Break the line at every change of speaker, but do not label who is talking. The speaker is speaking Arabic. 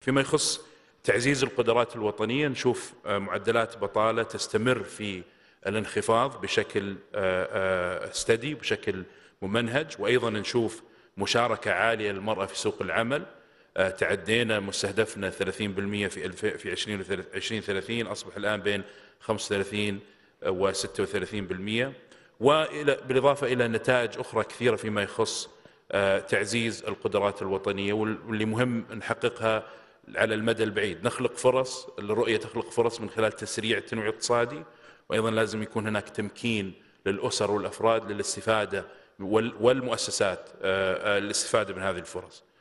فيما يخص تعزيز القدرات الوطنية نشوف آه، معدلات بطالة تستمر في الانخفاض بشكل استدي آه، آه، بشكل ممنهج وأيضا نشوف مشاركة عالية للمرأة في سوق العمل تعدينا مستهدفنا 30% في في 2030 أصبح الآن بين 35 و 36% والى بالاضافه الى نتائج اخرى كثيره فيما يخص تعزيز القدرات الوطنيه واللي مهم نحققها على المدى البعيد نخلق فرص الرؤية تخلق فرص من خلال تسريع التنوع الاقتصادي وأيضا لازم يكون هناك تمكين للأسر والأفراد للاستفادة والمؤسسات آه، آه، الاستفادة من هذه الفرص